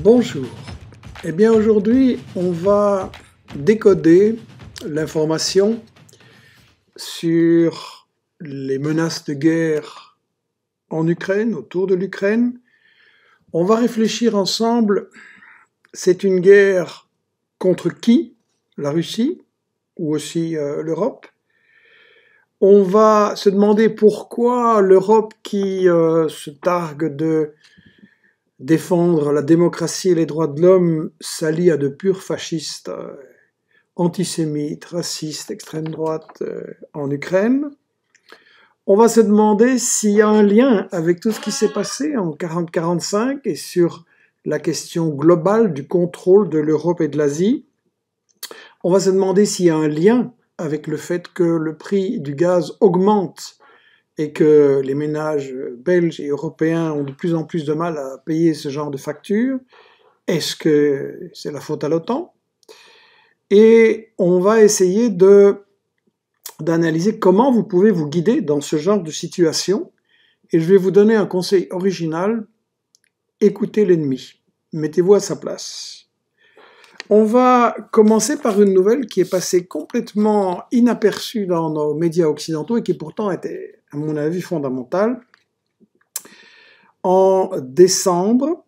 Bonjour. Eh bien aujourd'hui, on va décoder l'information sur les menaces de guerre en Ukraine, autour de l'Ukraine. On va réfléchir ensemble, c'est une guerre contre qui La Russie ou aussi euh, l'Europe on va se demander pourquoi l'Europe qui euh, se targue de défendre la démocratie et les droits de l'homme s'allie à de purs fascistes euh, antisémites, racistes, extrême droite euh, en Ukraine. On va se demander s'il y a un lien avec tout ce qui s'est passé en 40-45 et sur la question globale du contrôle de l'Europe et de l'Asie. On va se demander s'il y a un lien avec le fait que le prix du gaz augmente et que les ménages euh, belges et européens ont de plus en plus de mal à payer ce genre de factures, est-ce que c'est la faute à l'OTAN Et on va essayer de d'analyser comment vous pouvez vous guider dans ce genre de situation. Et je vais vous donner un conseil original. Écoutez l'ennemi. Mettez-vous à sa place. On va commencer par une nouvelle qui est passée complètement inaperçue dans nos médias occidentaux et qui pourtant était à mon avis, fondamental, En décembre,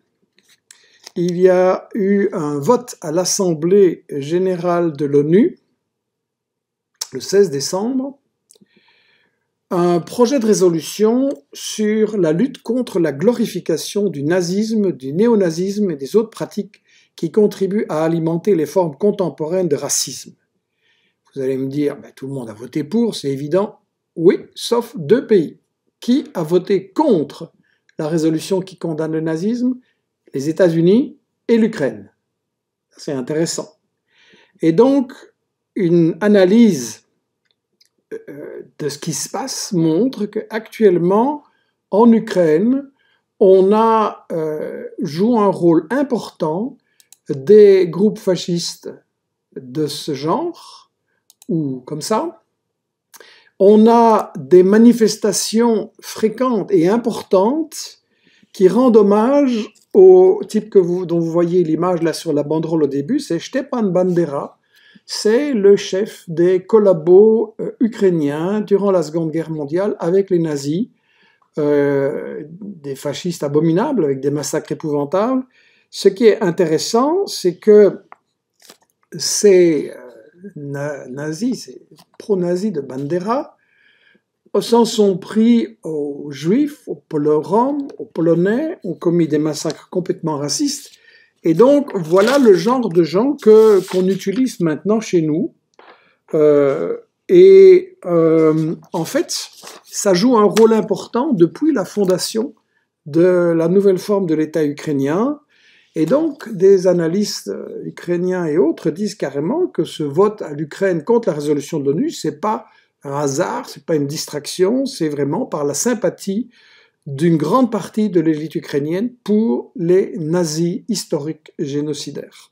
il y a eu un vote à l'Assemblée générale de l'ONU, le 16 décembre, un projet de résolution sur la lutte contre la glorification du nazisme, du néonazisme et des autres pratiques qui contribuent à alimenter les formes contemporaines de racisme. Vous allez me dire, ben, tout le monde a voté pour, c'est évident. Oui, sauf deux pays. Qui a voté contre la résolution qui condamne le nazisme Les États-Unis et l'Ukraine. C'est intéressant. Et donc, une analyse euh, de ce qui se passe montre qu'actuellement, en Ukraine, on a, euh, joué joue un rôle important des groupes fascistes de ce genre, ou comme ça, on a des manifestations fréquentes et importantes qui rendent hommage au type que vous, dont vous voyez l'image là sur la banderole au début, c'est Stepan Bandera. C'est le chef des collabos euh, ukrainiens durant la Seconde Guerre mondiale avec les nazis, euh, des fascistes abominables avec des massacres épouvantables. Ce qui est intéressant, c'est que c'est nazis, c'est pro-nazi de Bandera, s'en sont pris aux juifs, aux aux polonais, ont commis des massacres complètement racistes. Et donc, voilà le genre de gens qu'on utilise maintenant chez nous. Euh, et euh, en fait, ça joue un rôle important depuis la fondation de la nouvelle forme de l'État ukrainien, et donc, des analystes euh, ukrainiens et autres disent carrément que ce vote à l'Ukraine contre la résolution de l'ONU, ce n'est pas un hasard, c'est pas une distraction, c'est vraiment par la sympathie d'une grande partie de l'élite ukrainienne pour les nazis historiques génocidaires.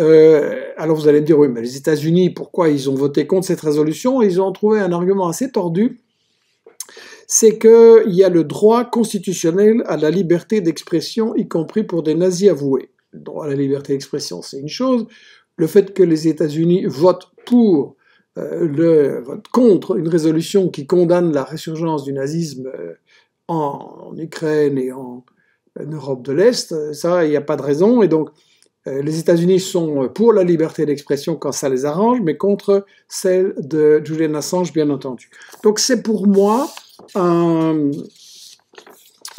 Euh, alors vous allez me dire, oui, mais les États-Unis, pourquoi ils ont voté contre cette résolution Ils ont trouvé un argument assez tordu c'est qu'il y a le droit constitutionnel à la liberté d'expression, y compris pour des nazis avoués. Le droit à la liberté d'expression, c'est une chose. Le fait que les États-Unis votent pour, euh, le, contre une résolution qui condamne la résurgence du nazisme euh, en, Ukraine et en, en Europe de l'Est, ça, il n'y a pas de raison. Et donc, euh, les États-Unis sont pour la liberté d'expression quand ça les arrange, mais contre celle de Julian Assange, bien entendu. Donc c'est pour moi un,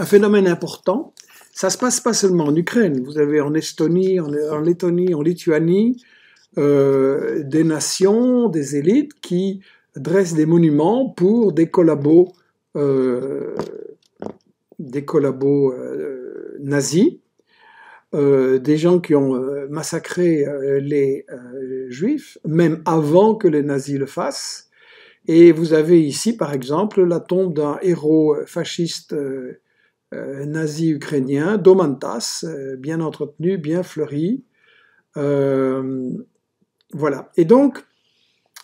phénomène important. Ça se passe pas seulement en Ukraine. Vous avez en Estonie, en, Lettonie, en Lituanie, euh, des nations, des élites qui dressent des monuments pour des collabos, euh, des collabos euh, nazis, des gens qui ont massacré les juifs, même avant que les nazis le fassent. Et vous avez ici, par exemple, la tombe d'un héros fasciste euh, euh, nazi ukrainien, Domantas, euh, bien entretenu, bien fleuri. voilà. Et donc,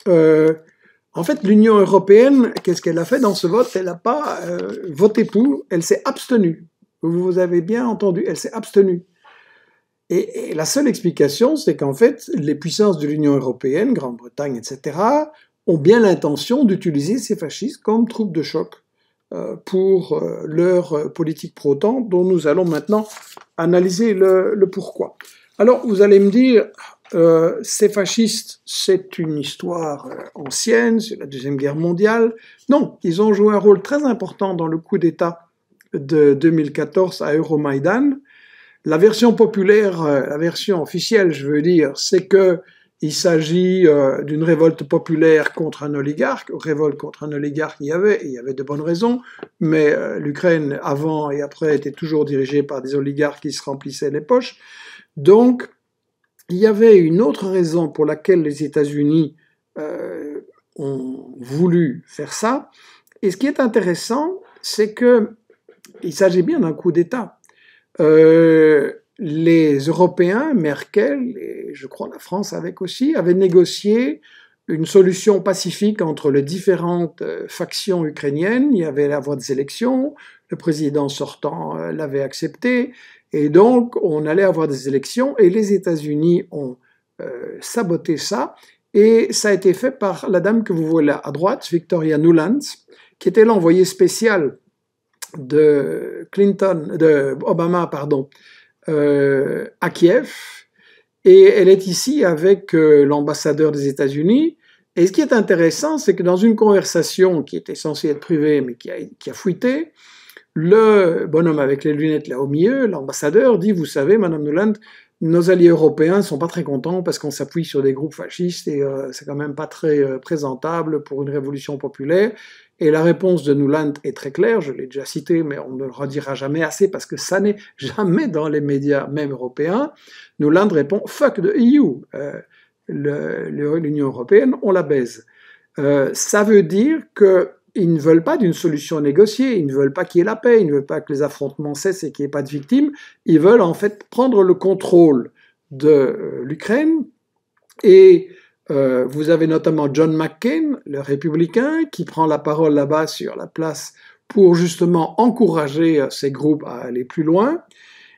en fait, l'Union européenne, qu'est-ce qu'elle a fait dans ce vote Elle n'a pas voté pour, elle s'est abstenue. Vous avez bien entendu, elle s'est abstenue. et la seule explication, c'est qu'en fait, les puissances de l'Union européenne, Grande-Bretagne, etc., ont bien l'intention d'utiliser ces fascistes comme troupes de choc euh, pour euh, leur euh, politique pro-OTAN, dont nous allons maintenant analyser le, pourquoi. Alors, vous allez me dire, ces fascistes, c'est une histoire ancienne, c'est la Deuxième Guerre mondiale. Non, ils ont joué un rôle très important dans le coup d'État de 2014 à Euromaidan. La version populaire, la version officielle, je veux dire, c'est que il s'agit euh, d'une révolte populaire contre un oligarque. Révolte contre un oligarque, il y avait, il y avait de bonnes raisons, mais euh, l'Ukraine, avant et après, était toujours dirigée par des oligarques qui se remplissaient les poches. Donc, il y avait une autre raison pour laquelle les États-Unis euh, ont voulu faire ça. Et ce qui est intéressant, c'est que il s'agit bien d'un coup d'État. Euh, les Européens, Merkel et je crois la France avec aussi, avaient négocié une solution pacifique entre les différentes euh, factions ukrainiennes. Il y avait la voie des élections, le président sortant euh, l'avait accepté, et donc on allait avoir des élections, et les États-Unis ont euh, saboté ça, et ça a été fait par la dame que vous voyez là à droite, Victoria Nuland, qui était l'envoyée spéciale de Clinton, de Obama, pardon, euh, à Kiev et elle est ici avec euh, l'ambassadeur des États-Unis. Et ce qui est intéressant, c'est que dans une conversation qui était censée être privée mais qui a, qui le bonhomme avec les lunettes là au milieu, l'ambassadeur, dit Vous savez, Madame Nuland, nos alliés européens sont pas très contents parce qu'on s'appuie sur des groupes fascistes et euh, c'est quand même pas très euh, présentable pour une révolution populaire. Et la réponse de Nuland est très claire, je l'ai déjà cité mais on ne le redira jamais assez parce que ça n'est jamais dans les médias, même européens. Nuland répond Fuck the e EU L'Union européenne, on la baise. Euh, ça veut dire que ils ne veulent pas d'une solution négociée, ils ne veulent pas qu'il y ait la paix, ils ne veulent pas que les affrontements cessent et qu'il n'y ait pas de victimes, ils veulent en fait prendre le contrôle de euh, l'Ukraine. Et euh, vous avez notamment John McCain, le républicain, qui prend la parole là-bas sur la place pour justement encourager euh, ces groupes à aller plus loin.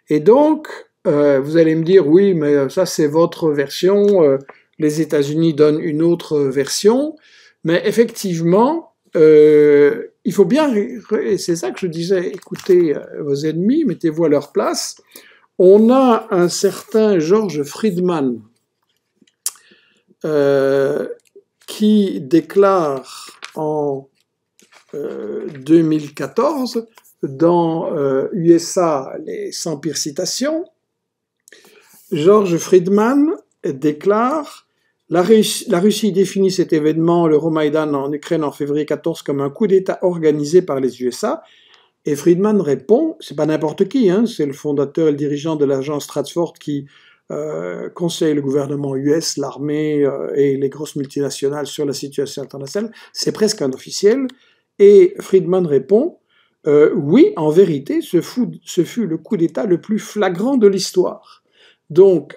Et donc, vous allez me dire, oui, mais ça c'est votre version, les États-Unis donnent une autre version. Mais effectivement, euh, il faut bien, et c'est ça que je disais, écoutez euh, vos ennemis, mettez-vous à leur place. On a un certain George Friedman euh, qui déclare en 2014 dans USA les 100 pires citations, George Friedman déclare la, Russie, définit cet événement, le Romaïdan en Ukraine en février 14, comme un coup d'État organisé par les USA. Et Friedman répond, c'est pas n'importe qui, hein, c'est le fondateur et le dirigeant de l'agence Stratford qui euh, conseille le gouvernement US, l'armée euh, et les grosses multinationales sur la situation internationale. C'est presque un officiel. Et Friedman répond, euh, oui, en vérité, ce, fut le coup d'État le plus flagrant de l'histoire. Donc,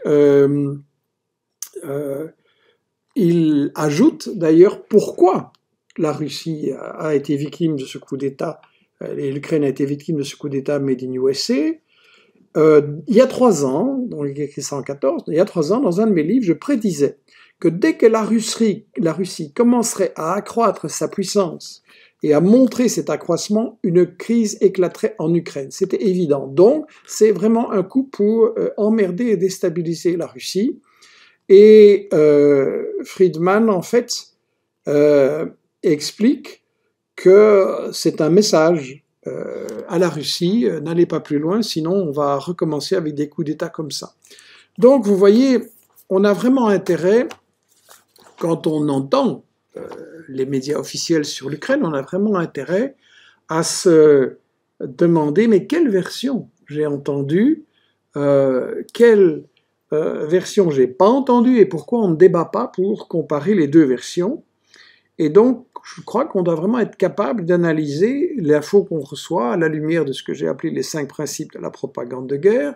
il ajoute d'ailleurs pourquoi la Russie a été victime de ce coup d'État, euh, et l'Ukraine a été victime de ce coup d'État mais in U.S.C. Euh, il y a trois ans, il 114, il y a trois ans, dans un de mes livres, je prédisais que dès que la Russie, la Russie commencerait à accroître sa puissance et à montrer cet accroissement, une crise éclaterait en Ukraine. C'était évident. Donc, c'est vraiment un coup pour euh, emmerder et déstabiliser la Russie. Et euh, Friedman, en fait, euh, explique que c'est un message euh, à la Russie, n'allez pas plus loin, sinon on va recommencer avec des coups d'État comme ça. Donc vous voyez, on a vraiment intérêt, quand on entend les médias officiels sur l'Ukraine, on a vraiment intérêt à se demander, mais quelle version j'ai entendue, euh, quelle euh, version j'ai pas entendu et pourquoi on ne débat pas pour comparer les deux versions. Et donc, je crois qu'on doit vraiment être capable d'analyser l'info qu'on reçoit à la lumière de ce que j'ai appelé les cinq principes de la propagande de guerre,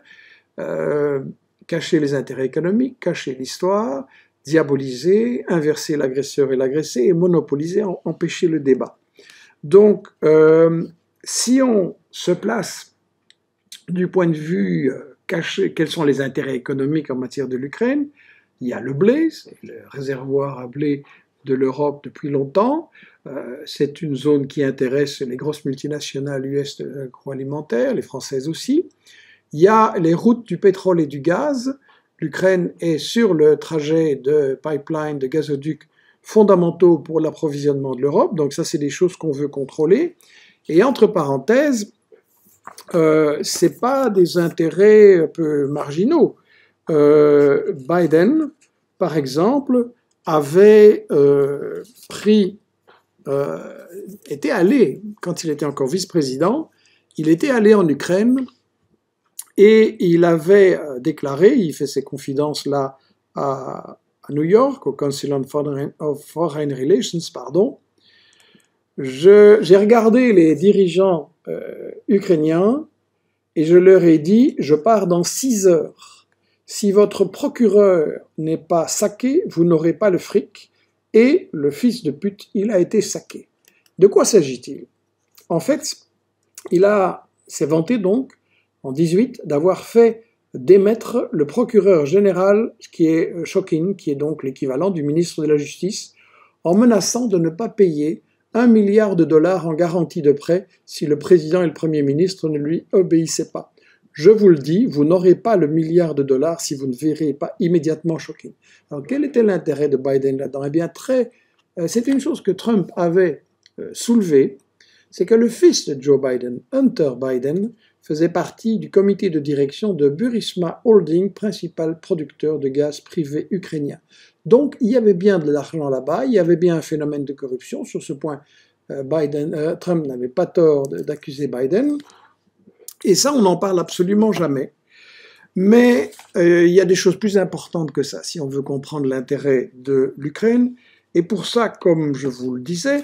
euh, cacher les intérêts économiques, cacher l'histoire, diaboliser, inverser l'agresseur et l'agressé, et monopoliser, empêcher le débat. Donc, euh, si on se place du point de vue caché, quels sont les intérêts économiques en matière de l'Ukraine. Il y a le blé, le réservoir à blé de l'Europe depuis longtemps. Euh, c'est une zone qui intéresse les grosses multinationales US agroalimentaires, les Françaises aussi. Il y a les routes du pétrole et du gaz. L'Ukraine est sur le trajet de pipelines de gazoducs fondamentaux pour l'approvisionnement de l'Europe. Donc ça, c'est des choses qu'on veut contrôler. Et entre parenthèses, euh, ce n'est pas des intérêts un euh, peu marginaux. Euh, Biden, par exemple, avait pris, était allé, quand il était encore vice-président, il était allé en Ukraine et il avait déclaré, il fait ses confidences là à, New York, au Council of Foreign Relations, pardon, j'ai regardé les dirigeants euh, ukrainien et je leur ai dit je pars dans six heures. Si votre procureur n'est pas saqué, vous n'aurez pas le fric. Et le fils de pute, il a été saqué. De quoi s'agit-il En fait, il a s'est vanté donc en 18 d'avoir fait démettre le procureur général, qui est euh, Chokin, qui est donc l'équivalent du ministre de la Justice, en menaçant de ne pas payer « Un milliard de dollars en garantie de prêt si le président et le Premier ministre ne lui obéissaient pas. Je vous le dis, vous n'aurez pas le milliard de dollars si vous ne verrez pas immédiatement choqué Alors quel était l'intérêt de Biden là-dedans Eh bien très, euh, c'est une chose que Trump avait euh, soulevée, c'est que le fils de Joe Biden, Hunter Biden, faisait partie du comité de direction de Burisma Holding, principal producteur de gaz privé ukrainien. Donc il y avait bien de l'argent là-bas, il y avait bien un phénomène de corruption. Sur ce point, euh, Biden, euh, Trump n'avait pas tort d'accuser Biden. Et ça, on n'en parle absolument jamais. Mais euh, il y a des choses plus importantes que ça, si on veut comprendre l'intérêt de l'Ukraine. Et pour ça, comme je vous le disais,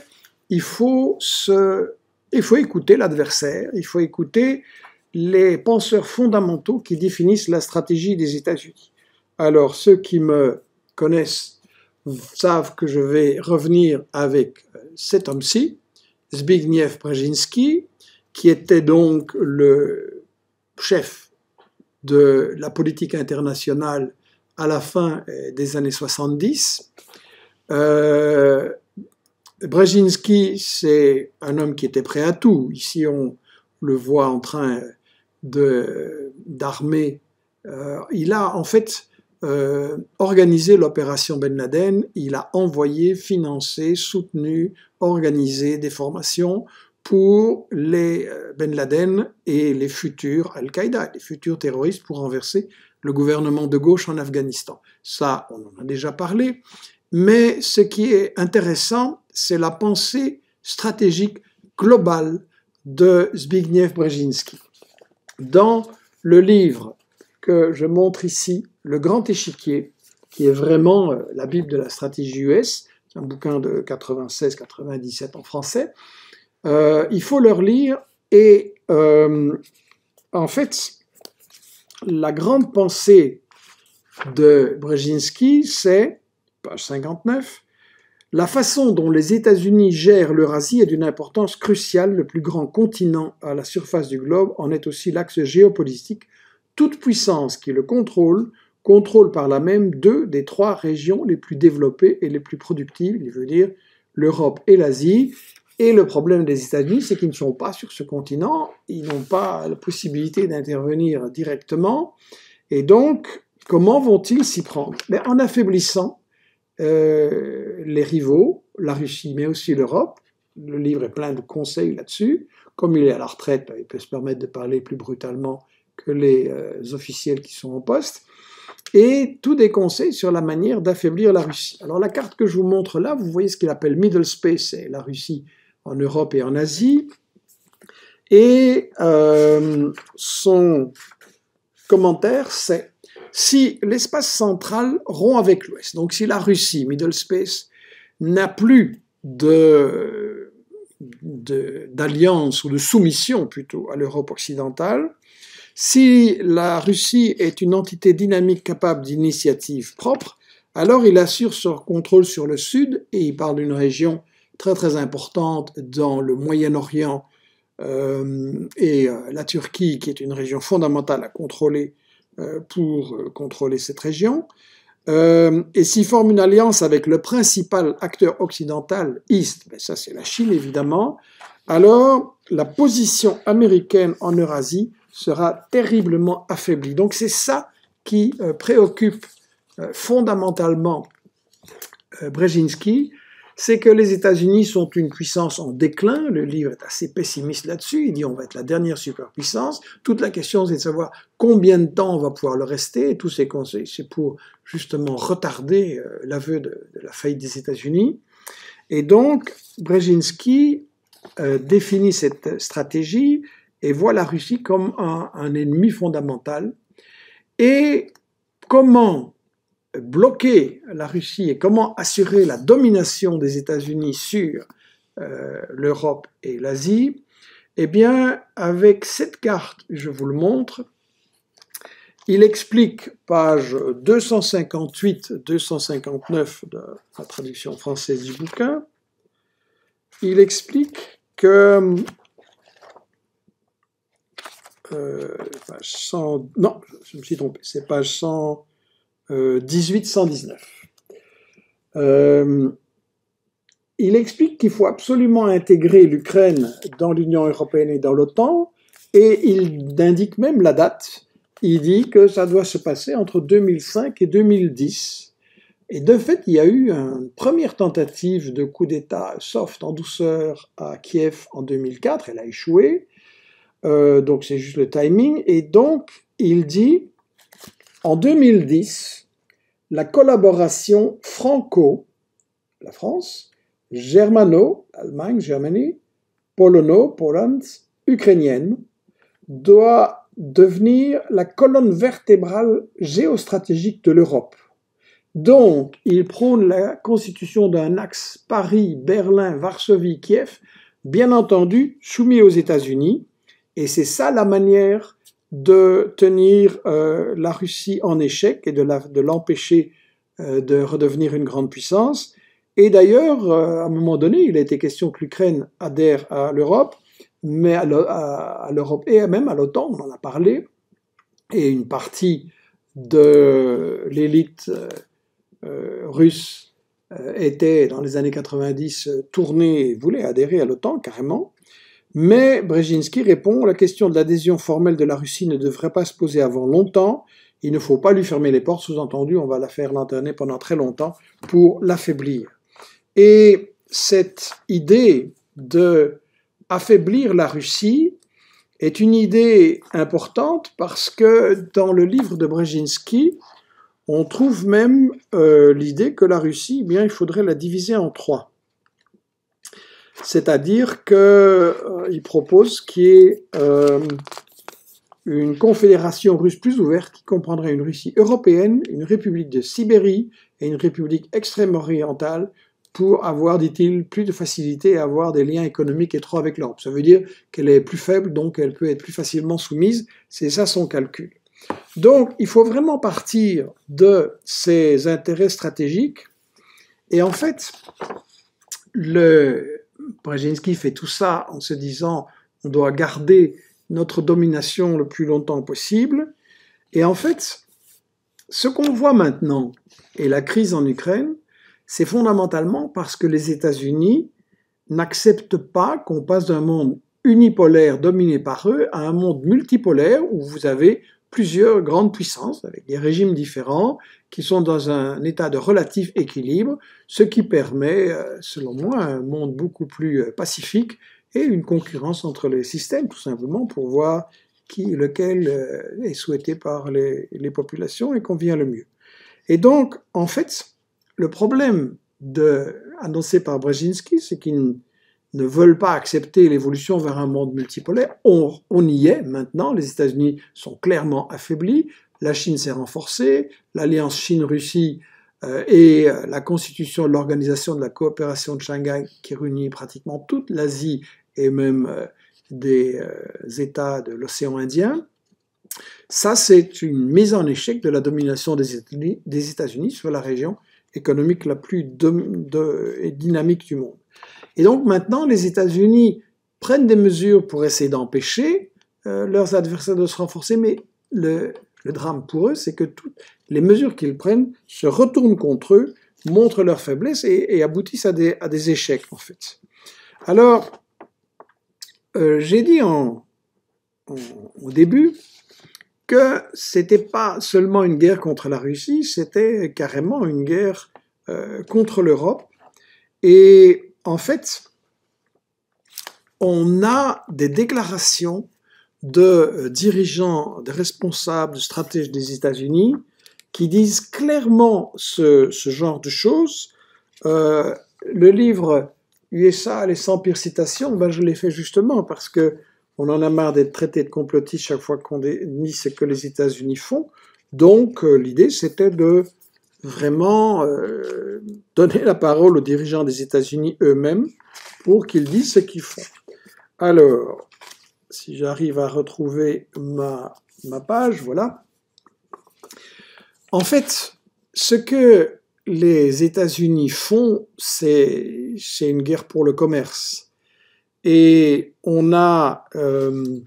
il faut, se... il faut écouter l'adversaire, il faut écouter les penseurs fondamentaux qui définissent la stratégie des États-Unis. Alors ceux qui me connaissent savent que je vais revenir avec euh, cet homme-ci, Zbigniew Brzezinski, qui était donc le chef de la politique internationale à la fin euh, des années 70. Euh, Brzezinski, c'est un homme qui était prêt à tout. Ici, on le voit en train d'armée. Euh, il a en fait euh, organisé l'opération Ben Laden, il a envoyé, financé, soutenu, organisé des formations pour les euh, Ben Laden et les futurs Al-Qaïda, les futurs terroristes pour renverser le gouvernement de gauche en Afghanistan. Ça, on en a déjà parlé. Mais ce qui est intéressant, c'est la pensée stratégique globale de Zbigniew Brzezinski dans le livre que je montre ici, Le Grand Échiquier, qui est vraiment euh, la Bible de la stratégie US, c'est un bouquin de 96-97 en français, euh, il faut le relire, et euh, en fait, la grande pensée de Brzezinski, c'est, page 59, la façon dont les États-Unis gèrent l'Eurasie est d'une importance cruciale. Le plus grand continent à la surface du globe en est aussi l'axe géopolitique. Toute puissance qui le contrôle contrôle par la même deux des trois régions les plus développées et les plus productives, il veut dire l'Europe et l'Asie. Et le problème des États-Unis, c'est qu'ils ne sont pas sur ce continent, ils n'ont pas la possibilité d'intervenir directement. Et donc, comment vont-ils s'y prendre Mais En affaiblissant euh, les rivaux, la Russie, mais aussi l'Europe. Le livre est plein de conseils là-dessus. Comme il est à la retraite, il peut se permettre de parler plus brutalement que les euh, officiels qui sont en poste. Et tous des conseils sur la manière d'affaiblir la Russie. Alors la carte que je vous montre là, vous voyez ce qu'il appelle Middle Space, c'est la Russie en Europe et en Asie. Et euh, son commentaire, c'est si l'espace central rompt avec l'Ouest, donc si la Russie, Middle Space, n'a plus d'alliance ou de soumission plutôt à l'Europe occidentale, si la Russie est une entité dynamique capable d'initiatives propres, alors il assure son contrôle sur le Sud et il parle d'une région très très importante dans le Moyen-Orient euh, et euh, la Turquie, qui est une région fondamentale à contrôler euh, pour euh, contrôler cette région, euh, et s'y forme une alliance avec le principal acteur occidental, East, ben ça c'est la Chine évidemment, alors la position américaine en Eurasie sera terriblement affaiblie. Donc c'est ça qui préoccupe fondamentalement Brzezinski, c'est que les États-Unis sont une puissance en déclin. Le livre est assez pessimiste là-dessus. Il dit on va être la dernière superpuissance. Toute la question, c'est de savoir combien de temps on va pouvoir le rester. Et tous ces conseils, c'est pour justement retarder euh, l'aveu de, la faillite des États-Unis. Et donc, Brzezinski euh, définit cette stratégie et voit la Russie comme un ennemi fondamental. Et comment bloquer la Russie et comment assurer la domination des États-Unis sur euh, l'Europe et l'Asie, eh bien, avec cette carte, je vous le montre, il explique, page 258-259 de la traduction française du bouquin, il explique que... Euh, non, je me suis trompé, c'est page 100... 1819. Euh, euh, il explique qu'il faut absolument intégrer l'Ukraine dans l'Union européenne et dans l'OTAN, et il indique même la date. Il dit que ça doit se passer entre 2005 et 2010. Et de fait, il y a eu une première tentative de coup d'État soft en douceur à Kiev en 2004. Elle a échoué. Euh, donc c'est juste le timing. Et donc, il dit, en 2010, la collaboration franco, la France, germano, Allemagne, Germany, polono, Poland, ukrainienne, doit devenir la colonne vertébrale géostratégique de l'Europe. Donc, il prône la constitution d'un axe Paris, Berlin, Varsovie, Kiev, bien entendu soumis aux États-Unis, et c'est ça la manière de tenir euh, la Russie en échec et de l'empêcher de, euh, de redevenir une grande puissance. Et d'ailleurs, euh, à un moment donné, il a été question que l'Ukraine adhère à l'Europe, mais à l'Europe et même à l'OTAN, on en a parlé, et une partie de l'élite russe était dans les années 90 tournée et voulait adhérer à l'OTAN carrément. Mais Brzezinski répond La question de l'adhésion formelle de la Russie ne devrait pas se poser avant longtemps. Il ne faut pas lui fermer les portes. Sous-entendu, on va la faire lanterner pendant très longtemps pour l'affaiblir. Et cette idée de affaiblir la Russie est une idée importante parce que dans le livre de Brzezinski, on trouve même euh, l'idée que la Russie, eh bien, il faudrait la diviser en trois. C'est-à-dire qu'il euh, propose qu'il y ait euh, une confédération russe plus ouverte qui comprendrait une Russie européenne, une république de Sibérie et une république extrême-orientale pour avoir, dit-il, plus de facilité à avoir des liens économiques étroits avec l'Europe. Ça veut dire qu'elle est plus faible, donc elle peut être plus facilement soumise. C'est ça son calcul. Donc, il faut vraiment partir de ses intérêts stratégiques. Et en fait, le, Brzezinski fait tout ça en se disant on doit garder notre domination le plus longtemps possible. Et en fait, ce qu'on voit maintenant et la crise en Ukraine, c'est fondamentalement parce que les États-Unis n'acceptent pas qu'on passe d'un monde unipolaire dominé par eux à un monde multipolaire où vous avez plusieurs grandes puissances avec des régimes différents qui sont dans un état de relatif équilibre, ce qui permet, euh, selon moi, un monde beaucoup plus euh, pacifique et une concurrence entre les systèmes, tout simplement, pour voir qui, lequel euh, est souhaité par les, populations et convient le mieux. Et donc, en fait, le problème de, annoncé par Brzezinski, c'est qu'il ne veulent pas accepter l'évolution vers un monde multipolaire. On, y est maintenant, les États-Unis sont clairement affaiblis, la Chine s'est renforcée, l'alliance Chine-Russie euh, et euh, la constitution de l'organisation de la coopération de Shanghai qui réunit pratiquement toute l'Asie et même euh, des États de l'océan Indien. Ça, c'est une mise en échec de la domination des États-Unis sur la région économique la plus dynamique du monde. Et donc maintenant, les États-Unis prennent des mesures pour essayer d'empêcher euh, leurs adversaires de se renforcer, mais le, drame pour eux, c'est que toutes les mesures qu'ils prennent se retournent contre eux, montrent leur faiblesse et, aboutissent à des, à des, échecs, en fait. Alors, euh, j'ai dit en, au début que c'était pas seulement une guerre contre la Russie, c'était carrément une guerre euh, contre l'Europe. Et en fait, on a des déclarations de euh, dirigeants, de responsables, de stratèges des États-Unis qui disent clairement ce, genre de choses. Euh, le livre USA, les 100 pires citations, ben, je l'ai fait justement parce que on en a marre d'être traité de complotiste chaque fois qu'on dit ce que les États-Unis font. Donc, euh, l'idée, c'était de vraiment euh, donner la parole aux dirigeants des États-Unis eux-mêmes pour qu'ils disent ce qu'ils font. Alors, si j'arrive à retrouver ma, ma page, voilà. En fait, ce que les États-Unis font, c'est une guerre pour le commerce. Et on a euh,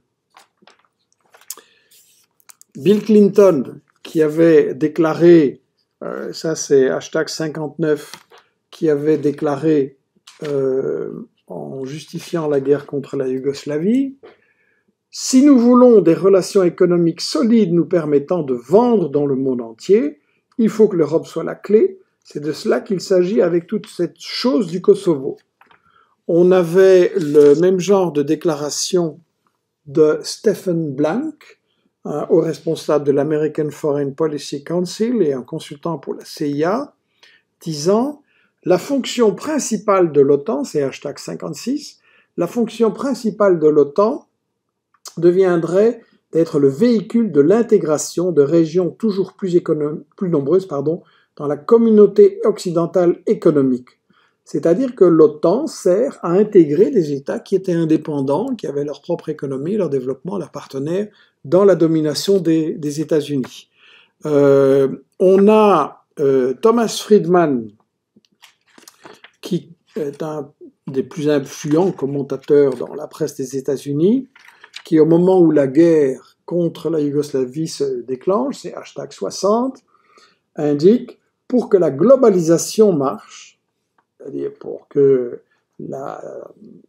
Bill Clinton qui avait déclaré euh, ça c'est hashtag 59, qui avait déclaré euh, en justifiant la guerre contre la Yougoslavie, si nous voulons des relations économiques solides nous permettant de vendre dans le monde entier, il faut que l'Europe soit la clé. C'est de cela qu'il s'agit avec toute cette chose du Kosovo. On avait le même genre de déclaration de Stephen Blank, euh, au responsable de l'American Foreign Policy Council et un consultant pour la CIA, disant La fonction principale de l'OTAN, c'est hashtag 56, la fonction principale de l'OTAN deviendrait d'être le véhicule de l'intégration de régions toujours plus, plus nombreuses pardon, dans la communauté occidentale économique. C'est-à-dire que l'OTAN sert à intégrer des États qui étaient indépendants, qui avaient leur propre économie, leur développement, leurs partenaires dans la domination des, États-Unis. Euh, on a euh, Thomas Friedman, qui est un des plus influents commentateurs dans la presse des États-Unis, qui au moment où la guerre contre la Yougoslavie se déclenche, c'est hashtag 60, indique pour que la globalisation marche, c'est-à-dire pour que euh,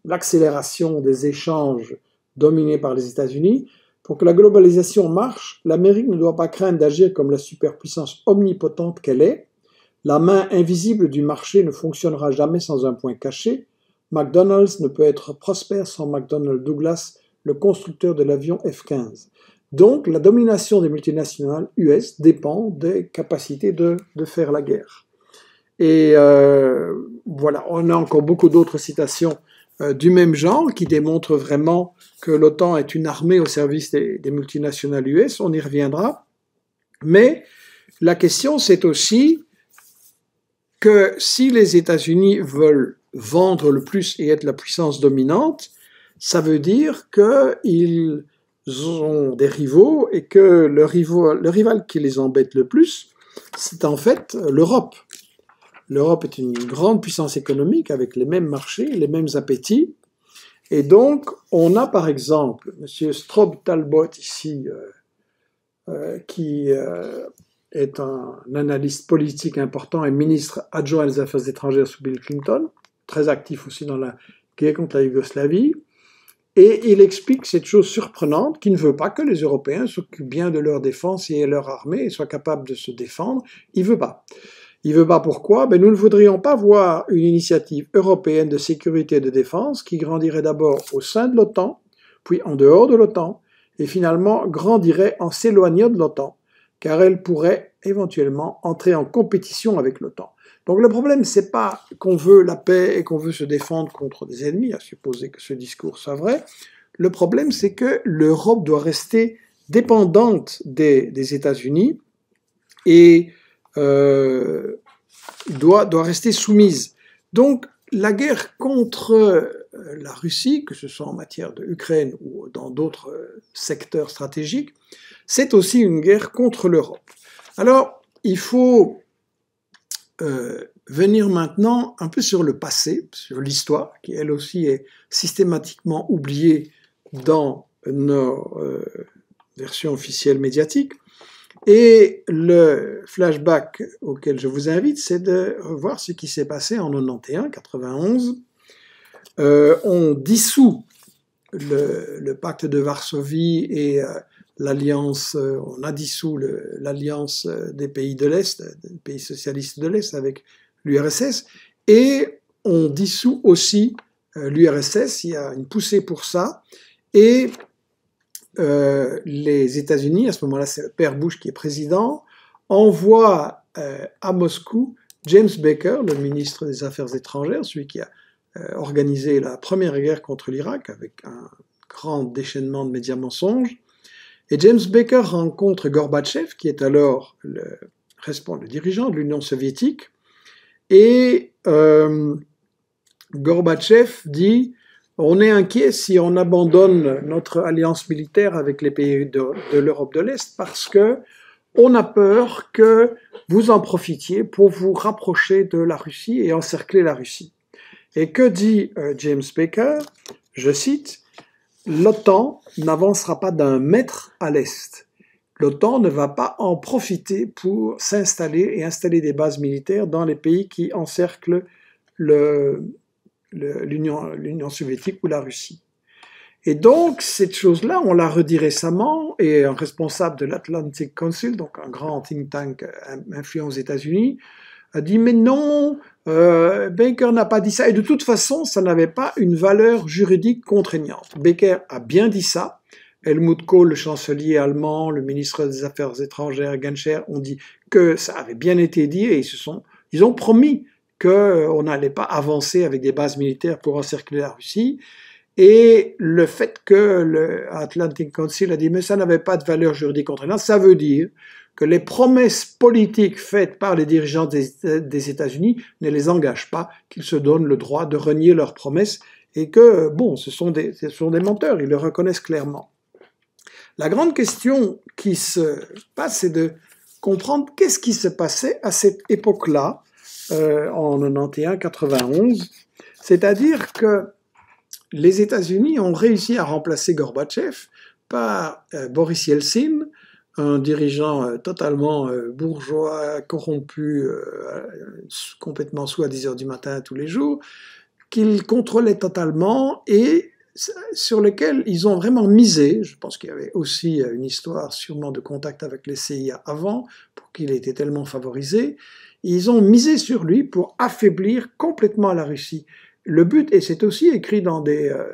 l'accélération des échanges dominés par les États-Unis, pour que la globalisation marche, l'Amérique ne doit pas craindre d'agir comme la superpuissance omnipotente qu'elle est. La main invisible du marché ne fonctionnera jamais sans un point caché. McDonald's ne peut être prospère sans McDonnell Douglas, le constructeur de l'avion F-15. Donc la domination des multinationales US dépend des capacités de faire la guerre. Et euh, voilà, on a encore beaucoup d'autres citations euh, du même genre qui démontrent vraiment que l'OTAN est une armée au service des, multinationales US, on y reviendra. Mais la question, c'est aussi que si les États-Unis veulent vendre le plus et être la puissance dominante, ça veut dire qu'ils ont des rivaux et que le rival qui les embête le plus, c'est en fait l'Europe. L'Europe est une grande puissance économique avec les mêmes marchés, les mêmes appétits. Et donc, on a par exemple M. Straub Talbot ici, euh, euh, qui euh, est un, analyste politique important et ministre adjoint des Affaires étrangères sous Bill Clinton, très actif aussi dans la guerre contre la Yougoslavie. Et il explique cette chose surprenante qui ne veut pas que les Européens s'occupent bien de leur défense et leur armée et soient capables de se défendre. Il veut pas. Il veut pas pourquoi mais Nous ne voudrions pas voir une initiative européenne de sécurité et de défense qui grandirait d'abord au sein de l'OTAN, puis en dehors de l'OTAN, et finalement grandirait en s'éloignant de l'OTAN, car elle pourrait éventuellement entrer en compétition avec l'OTAN. Donc le problème, n'est pas qu'on veut la paix et qu'on veut se défendre contre des ennemis, à supposer que ce discours soit vrai. Le problème, c'est que l'Europe doit rester dépendante des, des États-Unis et euh, doit, doit rester soumise. Donc la guerre contre euh, la Russie, que ce soit en matière de Ukraine ou dans d'autres euh, secteurs stratégiques, c'est aussi une guerre contre l'Europe. Alors, il faut venir maintenant un peu sur le passé, sur l'histoire, qui elle aussi est systématiquement oubliée dans nos versions officielles médiatiques. Et le flashback auquel je vous invite, c'est de voir ce qui s'est passé en 91, 91. Euh, on dissout le, pacte de Varsovie et euh, l'alliance, euh, on a dissous l'alliance des pays de l'Est, des pays socialistes de l'Est avec l'URSS, et on dissout aussi l'URSS, il y a une poussée pour ça, et euh, les États-Unis, à ce moment-là c'est le Père Bush qui est président, envoie euh, à Moscou James Baker, le ministre des Affaires étrangères, celui qui a euh, organisé la première guerre contre l'Irak avec un grand déchaînement de médias mensonges. Et James Baker rencontre Gorbatchev, qui est alors le, le dirigeant de l'Union soviétique. Et Gorbatchev dit on est inquiet si on abandonne notre alliance militaire avec les pays de, l'Europe de l'Est parce que on a peur que vous en profitiez pour vous rapprocher de la Russie et encercler la Russie. Et que dit euh, James Baker Je cite L'OTAN n'avancera pas d'un mètre à l'Est. L'OTAN ne va pas en profiter pour s'installer et installer des bases militaires dans les pays qui encerclent le, l'Union soviétique ou la Russie. Et donc, cette chose-là, on l'a redit récemment, et un responsable de l'Atlantic Council, donc un grand think tank euh, influent aux États-Unis, a dit Mais non, euh, Baker n'a pas dit ça. Et de toute façon, ça n'avait pas une valeur juridique contraignante. Baker a bien dit ça. Helmut Kohl, le chancelier allemand, le ministre des Affaires étrangères, Genscher, ont dit que ça avait bien été dit et ils, se sont, ils ont promis qu'on euh, n'allait pas avancer avec des bases militaires pour encercler la Russie. Et le fait que l'Atlantic Council a dit mais ça n'avait pas de valeur juridique contraignante, ça veut dire que les promesses politiques faites par les dirigeants euh, des, États-Unis ne les engagent pas, qu'ils se donnent le droit de renier leurs promesses et que, bon, ce sont des, ce sont des menteurs, ils le reconnaissent clairement. La grande question qui se passe, c'est de comprendre qu'est-ce qui se passait à cette époque-là euh, en 91-91. C'est-à-dire que les États-Unis ont réussi à remplacer Gorbatchev par euh, Boris Yeltsin, un dirigeant euh, totalement bourgeois, corrompu, complètement sous à 10 heures du matin tous les jours, qu'il contrôlait totalement et sur lequel ils ont vraiment misé. Je pense qu'il y avait aussi une histoire sûrement de contact avec les CIA avant, pour qu'il ait été tellement favorisé. Ils ont misé sur lui pour affaiblir complètement la Russie. Le but, et c'est aussi écrit dans des, euh,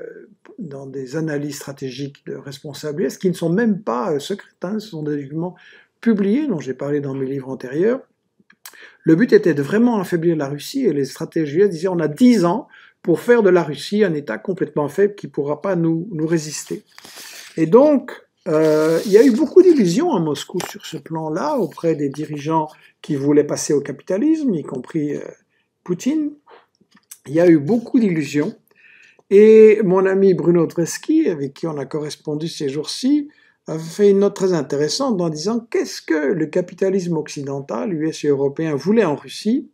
dans des analyses stratégiques de responsabilité, qui ne sont même pas euh, secrètes, hein. ce sont des documents publiés dont j'ai parlé dans mes livres antérieurs. Le but était de vraiment affaiblir la Russie et les stratégies disaient on a 10 ans pour faire de la Russie un État complètement faible qui ne pourra pas nous, nous résister. Et donc, euh, il y a eu beaucoup d'illusions à Moscou sur ce plan-là auprès des dirigeants qui voulaient passer au capitalisme, y compris euh, Poutine. Il y a eu beaucoup d'illusions. Et mon ami Bruno Treski avec qui on a correspondu ces jours-ci, a fait une note très intéressante en disant qu'est-ce que le capitalisme occidental, US et européen, voulait en Russie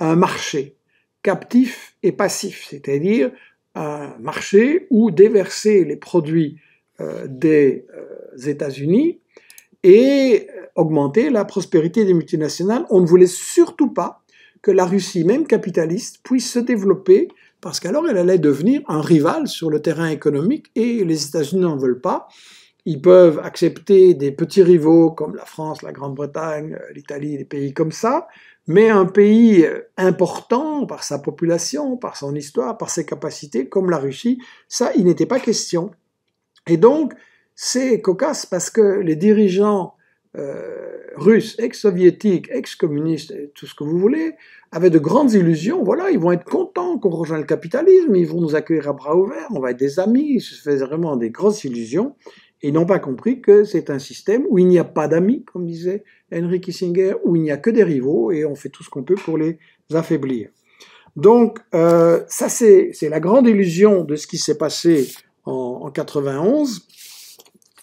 Un marché captif et passif, c'est-à-dire un marché où déverser les produits euh, des euh, États-Unis et euh, augmenter la prospérité des multinationales. On ne voulait surtout pas que la Russie, même capitaliste, puisse se développer parce qu'alors elle allait devenir un rival sur le terrain économique et les États-Unis n'en veulent pas. Ils peuvent accepter des petits rivaux comme la France, la Grande-Bretagne, l'Italie, des pays comme ça, mais un pays important par sa population, par son histoire, par ses capacités, comme la Russie, ça, il n'était pas question. Et donc, c'est cocasse parce que les dirigeants euh, russes, ex-soviétiques, ex-communistes, tout ce que vous voulez, avaient de grandes illusions. Voilà, ils vont être contents qu'on rejoigne le capitalisme, ils vont nous accueillir à bras ouverts, on va être des amis. Ils se faisaient vraiment des grosses illusions. Ils n'ont pas compris que c'est un système où il n'y a pas d'amis, comme disait Henry Kissinger, où il n'y a que des rivaux et on fait tout ce qu'on peut pour les affaiblir. Donc, euh, ça, c'est la grande illusion de ce qui s'est passé en, 91.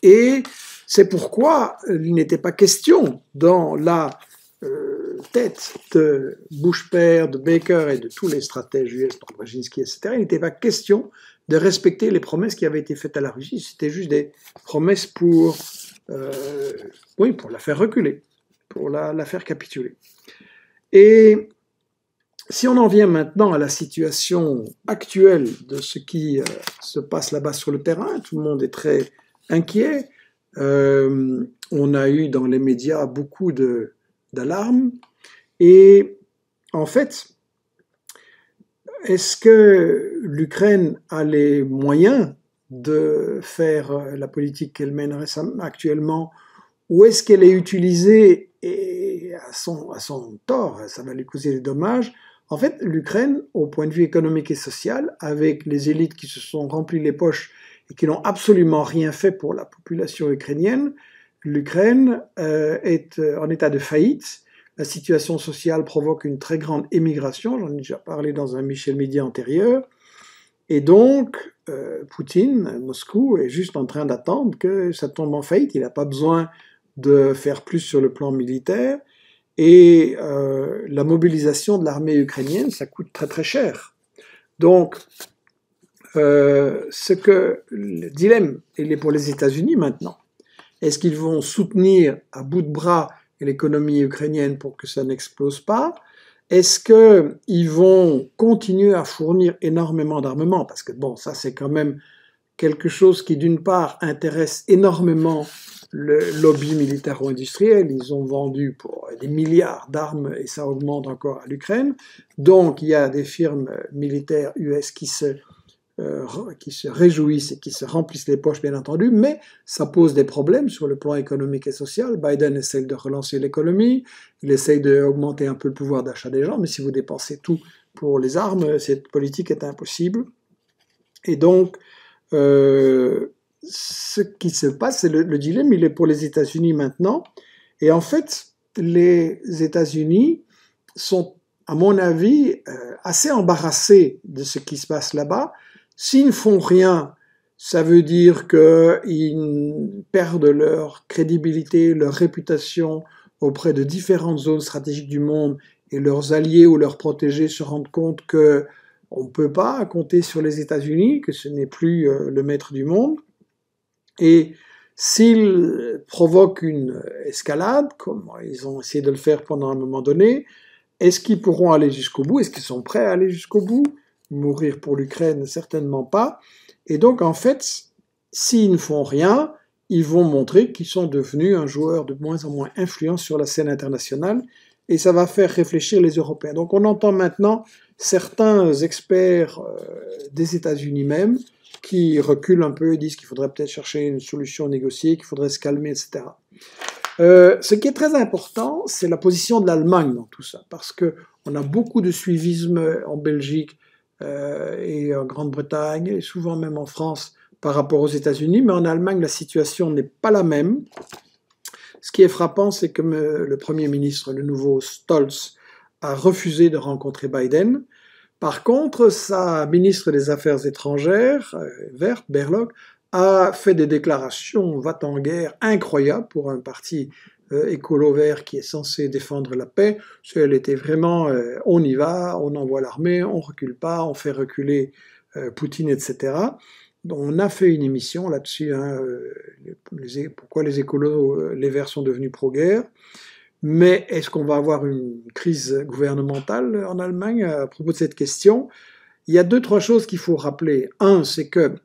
Et c'est pourquoi il n'était pas question dans la euh, tête de Bush père, de Baker et de tous les stratèges US, par Brzezinski, etc. Il n'était pas question de respecter les promesses qui avaient été faites à la Russie. C'était juste des promesses pour, euh, oui, pour la faire reculer, pour la, la faire capituler. Et si on en vient maintenant à la situation actuelle de ce qui euh, se passe là-bas sur le terrain, tout le monde est très inquiet. Euh, on a eu dans les médias beaucoup d'alarmes. Et en fait, est-ce que l'Ukraine a les moyens de faire la politique qu'elle mène actuellement ou est-ce qu'elle est utilisée et à son, à son tort, ça va lui causer des dommages, en fait, l'Ukraine, au point de vue économique et social, avec les élites qui se sont remplies les poches et qui n'ont absolument rien fait pour la population ukrainienne, l'Ukraine euh, est euh, en état de faillite. La situation sociale provoque une très grande émigration, j'en ai déjà parlé dans un Michel Média antérieur. Et donc, euh, Poutine, Moscou, est juste en train d'attendre que ça tombe en faillite. Il n'a pas besoin de faire plus sur le plan militaire. Et euh, la mobilisation de l'armée ukrainienne, ça coûte très très cher. Donc, euh, ce que le dilemme, il est pour les États-Unis maintenant. Est-ce qu'ils vont soutenir à bout de bras l'économie ukrainienne pour que ça n'explose pas Est-ce qu'ils vont continuer à fournir énormément d'armement Parce que bon, ça c'est quand même quelque chose qui d'une part intéresse énormément le lobby militaro-industriel. Ils ont vendu pour des milliards d'armes et ça augmente encore à l'Ukraine. Donc il y a des firmes militaires US qui se, euh, qui se réjouissent et qui se remplissent les poches, bien entendu, mais ça pose des problèmes sur le plan économique et social. Biden essaie de relancer l'économie, il essaye d'augmenter un peu le pouvoir d'achat des gens, mais si vous dépensez tout pour les armes, cette politique est impossible. Et donc, euh, ce qui se passe, c'est le, dilemme, il est pour les États-Unis maintenant. Et en fait, les États-Unis sont, à mon avis, euh, assez embarrassés de ce qui se passe là-bas. S'ils ne font rien, ça veut dire qu'ils perdent leur crédibilité, leur réputation auprès de différentes zones stratégiques du monde et leurs alliés ou leurs protégés se rendent compte que on ne peut pas compter sur les États-Unis, que ce n'est plus euh, le maître du monde. Et s'ils provoquent une escalade, comme ils ont essayé de le faire pendant un moment donné, est-ce qu'ils pourront aller jusqu'au bout Est-ce qu'ils sont prêts à aller jusqu'au bout Mourir pour l'Ukraine, certainement pas. Et donc, en fait, s'ils ne font rien, ils vont montrer qu'ils sont devenus un joueur de moins en moins influent sur la scène internationale, et ça va faire réfléchir les Européens. Donc on entend maintenant certains experts euh, des États-Unis même qui reculent un peu et disent qu'il faudrait peut-être chercher une solution négociée, qu'il faudrait se calmer, etc. Euh, ce qui est très important, c'est la position de l'Allemagne dans tout ça, parce que on a beaucoup de suivisme en Belgique euh, et en Grande-Bretagne, et souvent même en France par rapport aux États-Unis, mais en Allemagne, la situation n'est pas la même. Ce qui est frappant, c'est que le Premier ministre, le nouveau Stolz, a refusé de rencontrer Biden, par contre, sa ministre des Affaires étrangères, euh, Vert, Berloc, a fait des déclarations va-t-en-guerre incroyables pour un parti euh, écolo-vert qui est censé défendre la paix. elle était vraiment euh, on y va, on envoie l'armée, on recule pas, on fait reculer Poutine, etc. On a fait une émission là-dessus, hein, pourquoi les écolos, les verts sont devenus pro-guerre. Mais est-ce qu'on va avoir une crise gouvernementale en Allemagne à propos de cette question Il y a deux, trois choses qu'il faut rappeler. Un, c'est que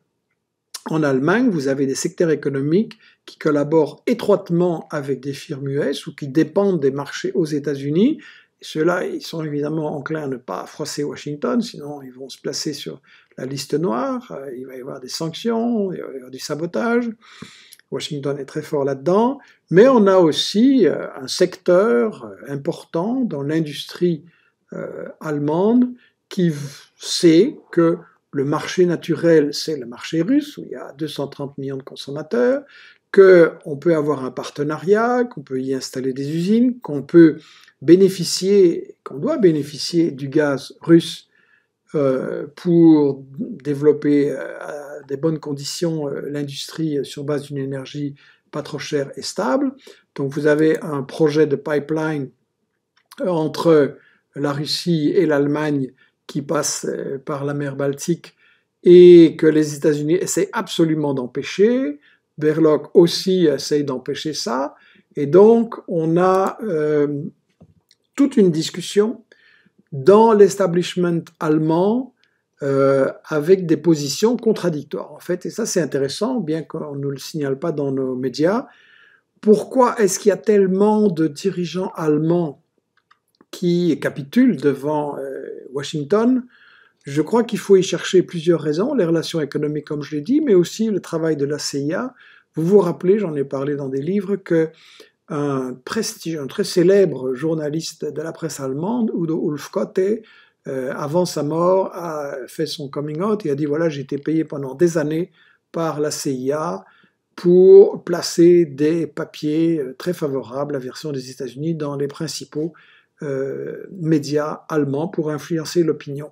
en Allemagne, vous avez des secteurs économiques qui collaborent étroitement avec des firmes US ou qui dépendent des marchés aux États-Unis. Ceux-là, ils sont évidemment enclins à ne pas froisser Washington, sinon ils vont se placer sur la liste noire, il va y avoir des sanctions, il va y avoir du sabotage. Washington est très fort là-dedans, mais on a aussi euh, un secteur euh, important dans l'industrie euh, allemande qui sait que le marché naturel, c'est le marché russe, où il y a 230 millions de consommateurs, qu'on peut avoir un partenariat, qu'on peut y installer des usines, qu'on peut bénéficier, qu'on doit bénéficier du gaz russe pour développer des bonnes conditions euh, l'industrie euh, sur base d'une énergie pas trop chère et stable. Donc vous avez un projet de pipeline euh, entre la Russie et l'Allemagne qui passe par la mer Baltique et que les États-Unis essaient absolument d'empêcher. Berloc aussi essaye d'empêcher ça. Et donc on a toute une discussion dans l'establishment allemand euh, avec des positions contradictoires, en fait. Et ça, c'est intéressant, bien qu'on ne le signale pas dans nos médias. Pourquoi est-ce qu'il y a tellement de dirigeants allemands qui capitulent devant euh, Washington Je crois qu'il faut y chercher plusieurs raisons, les relations économiques, comme je l'ai dit, mais aussi le travail de la CIA. Vous vous rappelez, j'en ai parlé dans des livres, que un, très célèbre journaliste de la presse allemande, Udo Ulf Kotte, euh, avant sa mort, a fait son coming out et a dit voilà, j'ai été payé pendant des années par la CIA pour placer des papiers euh, très favorables à la version des États-Unis dans les principaux euh, médias allemands pour influencer l'opinion.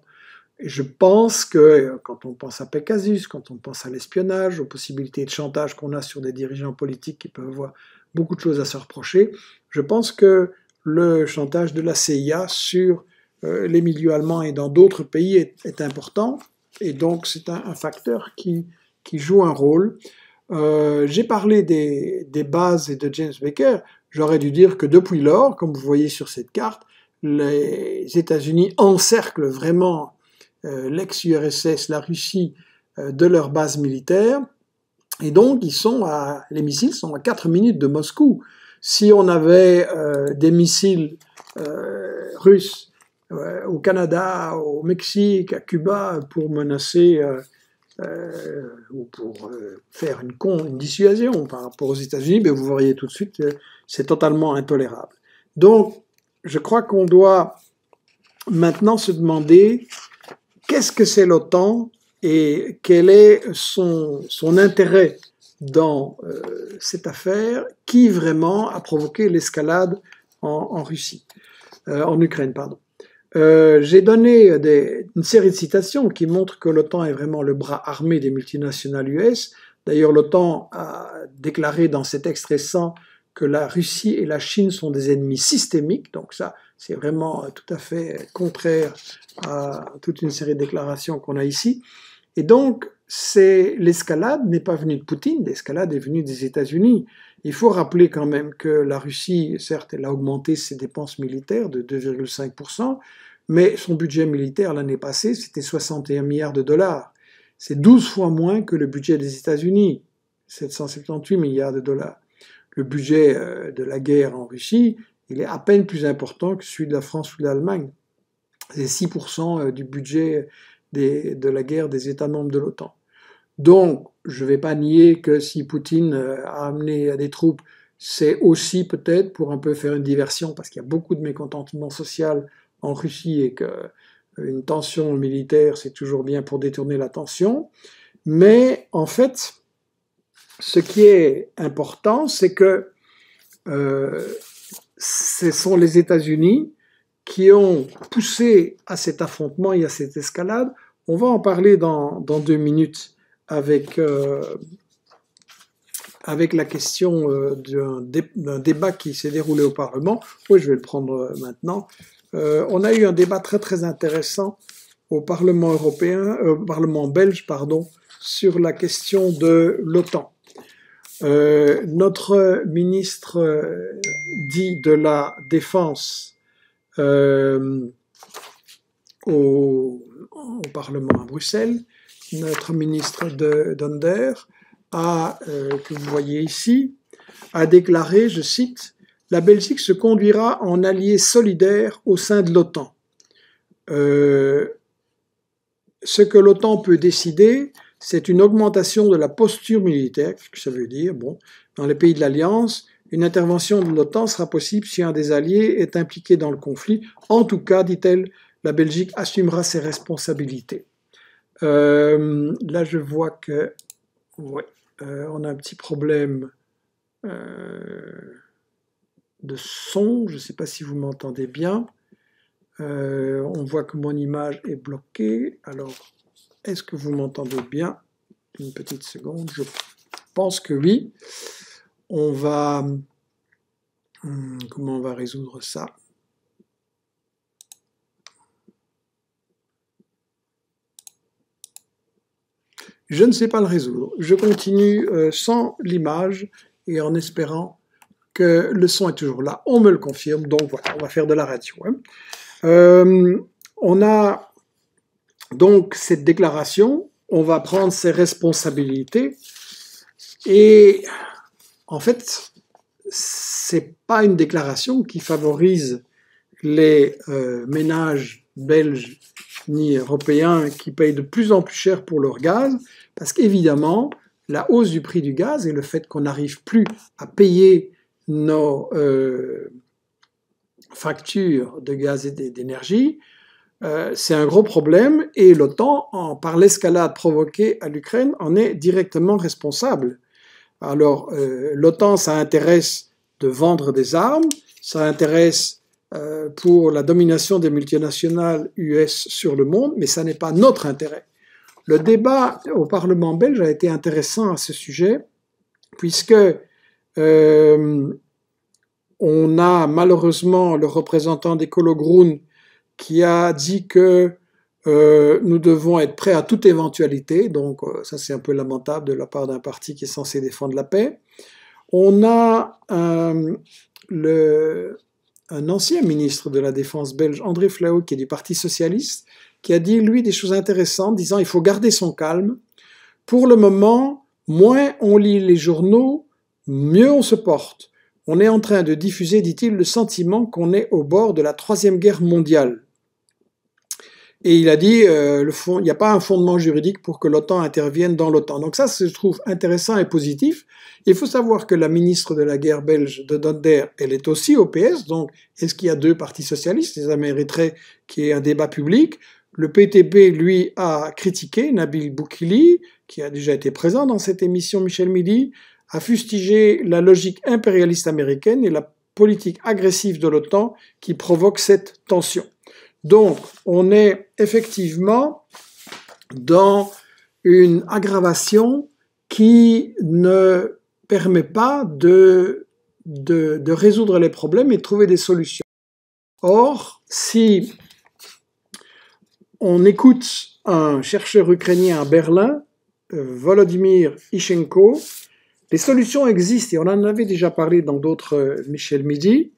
Et je pense que quand on pense à Pegasus, quand on pense à l'espionnage, aux possibilités de chantage qu'on a sur des dirigeants politiques qui peuvent avoir beaucoup de choses à se reprocher, je pense que le chantage de la CIA sur euh, les milieux allemands et dans d'autres pays est, important. Et donc, c'est un, facteur qui, joue un rôle. Euh, j'ai parlé des, bases et de James Baker. J'aurais dû dire que depuis lors, comme vous voyez sur cette carte, les États-Unis encerclent vraiment euh, l'ex-URSS, la Russie, de leurs bases militaires. Et donc, ils sont à, les missiles sont à 4 minutes de Moscou. Si on avait des missiles russes au Canada, au Mexique, à Cuba, pour menacer euh, euh, ou pour euh, faire une, dissuasion par rapport aux États-Unis, mais vous verriez tout de suite, que c'est totalement intolérable. Donc, je crois qu'on doit maintenant se demander qu'est-ce que c'est l'OTAN et quel est son, intérêt dans cette affaire qui vraiment a provoqué l'escalade en, en Russie, en Ukraine, pardon. Euh, j'ai donné euh, une série de citations qui montrent que l'OTAN est vraiment le bras armé des multinationales US. D'ailleurs, l'OTAN a déclaré dans cet extrait récents que la Russie et la Chine sont des ennemis systémiques. Donc ça, c'est vraiment euh, tout à fait contraire à toute une série de déclarations qu'on a ici. Et donc, c'est l'escalade n'est pas venue de Poutine, l'escalade est venue des États-Unis. Il faut rappeler quand même que la Russie, certes, elle a augmenté ses dépenses militaires de 2,5%, mais son budget militaire l'année passée, c'était 61 milliards de dollars. C'est 12 fois moins que le budget des États-Unis, 778 milliards de dollars. Le budget euh, de la guerre en Russie, il est à peine plus important que celui de la France ou de l'Allemagne. C'est 6% euh, du budget de la guerre des États membres de l'OTAN. Donc, je ne vais pas nier que si Poutine euh, a amené des troupes, c'est aussi peut-être pour un peu faire une diversion, parce qu'il y a beaucoup de mécontentement social en Russie et que euh, une tension militaire, c'est toujours bien pour détourner la tension. Mais en fait, ce qui est important, c'est que euh, ce sont les États-Unis qui ont poussé à cet affrontement et à cette escalade. On va en parler dans deux minutes avec, euh, avec la question euh, d'un, débat qui s'est déroulé au Parlement. Oui, je vais le prendre euh, maintenant. on a eu un débat très très intéressant au Parlement européen, Parlement belge, pardon, sur la question de l'OTAN. notre ministre dit de la Défense au Parlement à Bruxelles notre ministre d'Under, a, euh, que vous voyez ici, a déclaré, je cite, La Belgique se conduira en allié solidaire au sein de l'OTAN. Euh, ce que l'OTAN peut décider, c'est une augmentation de la posture militaire, ce que ça veut dire, bon, dans les pays de l'Alliance, une intervention de l'OTAN sera possible si un des alliés est impliqué dans le conflit. En tout cas, dit-elle, la Belgique assumera ses responsabilités. Euh, là, je vois que euh, on a un petit problème euh, de son. Je ne sais pas si vous m'entendez bien. on voit que mon image est bloquée. Alors, est-ce que vous m'entendez bien Une petite seconde. Je pense que oui. On va. Hmm, comment on va résoudre ça Je ne sais pas le résoudre. Je continue euh, sans l'image et en espérant que le son est toujours là. On me le confirme, donc voilà, on va faire de la radio. Hein. Euh, on a donc cette déclaration, on va prendre ses responsabilités et en fait, ce n'est pas une déclaration qui favorise les euh, ménages belges ni européens qui payent de plus en plus cher pour leur gaz, parce qu'évidemment, la hausse du prix du gaz et le fait qu'on n'arrive plus à payer nos euh, factures de gaz et d'énergie, euh, c'est un gros problème et l'OTAN, en, par l'escalade provoquée à l'Ukraine, en est directement responsable. Alors, euh, l'OTAN, ça intéresse de vendre des armes, ça intéresse euh, pour la domination des multinationales US sur le monde, mais ça n'est pas notre intérêt. Le débat au Parlement belge a été intéressant à ce sujet, puisque euh, on a malheureusement le représentant d'Ecolo Groen qui a dit que euh, nous devons être prêts à toute éventualité, donc ça c'est un peu lamentable de la part d'un parti qui est censé défendre la paix. On a le un ancien ministre de la Défense belge, André Flau, qui est du Parti socialiste, qui a dit, lui, des choses intéressantes, disant il faut garder son calme. Pour le moment, moins on lit les journaux, mieux on se porte. On est en train de diffuser, dit-il, le sentiment qu'on est au bord de la Troisième Guerre mondiale. Et il a dit, euh, le fond, il n'y a pas un fondement juridique pour que l'OTAN intervienne dans l'OTAN. Donc ça, je trouve intéressant et positif. Il faut savoir que la ministre de la guerre belge de Donder, elle est aussi au PS, donc est-ce qu'il y a deux partis socialistes Ça mériterait qu'il y ait un débat public. Le PTB, lui, a critiqué Nabil Boukili, qui a déjà été présent dans cette émission, Michel Midi, a fustigé la logique impérialiste américaine et la politique agressive de l'OTAN qui provoque cette tension. Donc, on est effectivement dans une aggravation qui ne permet pas de, résoudre les problèmes et de trouver des solutions. Or, si on écoute un chercheur ukrainien à Berlin, Volodymyr Ishenko, les solutions existent et on en avait déjà parlé dans d'autres euh, Michel Midi.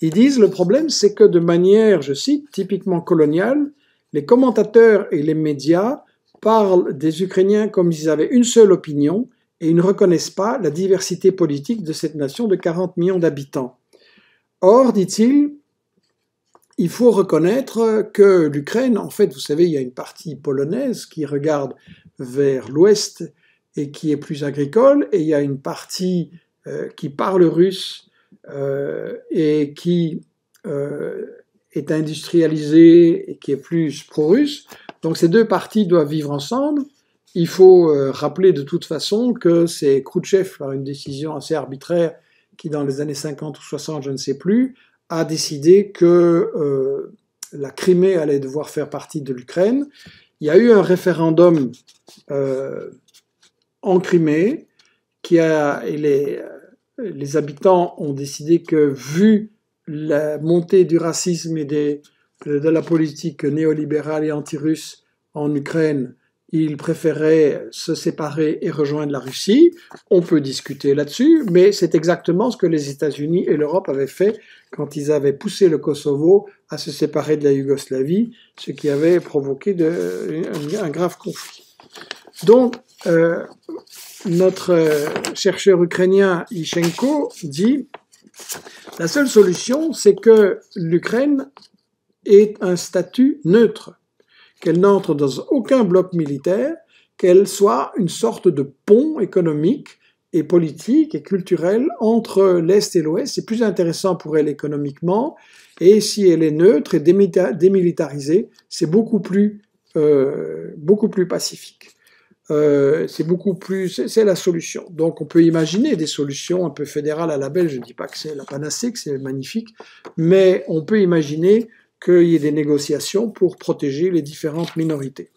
Ils disent le problème, c'est que de manière, je cite, typiquement coloniale, les commentateurs et les médias parlent des Ukrainiens comme s'ils avaient une seule opinion et ils ne reconnaissent pas la diversité politique de cette nation de 40 millions d'habitants. Or, dit-il, il faut reconnaître que l'Ukraine, en fait, vous savez, il y a une partie polonaise qui regarde vers l'ouest et qui est plus agricole, et il y a une partie euh, qui parle russe euh, et qui euh, est industrialisé et qui est plus pro-russe. Donc ces deux parties doivent vivre ensemble. Il faut euh, rappeler de toute façon que c'est Khrouchtchev, par une décision assez arbitraire, qui dans les années 50 ou 60, je ne sais plus, a décidé que la Crimée allait devoir faire partie de l'Ukraine. Il y a eu un référendum en Crimée qui a, il est les habitants ont décidé que, vu la montée du racisme et de la politique néolibérale et anti-russe en Ukraine, ils préféraient se séparer et rejoindre la Russie. On peut discuter là-dessus, mais c'est exactement ce que les États-Unis et l'Europe avaient fait quand ils avaient poussé le Kosovo à se séparer de la Yougoslavie, ce qui avait provoqué un, grave conflit. Donc, euh, notre euh, chercheur ukrainien Ishenko dit la seule solution, c'est que l'Ukraine ait un statut neutre, qu'elle n'entre dans aucun bloc militaire, qu'elle soit une sorte de pont économique et politique et culturel entre l'Est et l'Ouest. C'est plus intéressant pour elle économiquement. Et si elle est neutre et démilitarisée, c'est beaucoup euh, beaucoup plus pacifique. Euh, c'est beaucoup plus, c'est la solution. Donc on peut imaginer des solutions un peu fédérales à la belge, je ne dis pas que c'est la panacée, que c'est magnifique, mais on peut imaginer qu'il y ait des négociations pour protéger les différentes minorités.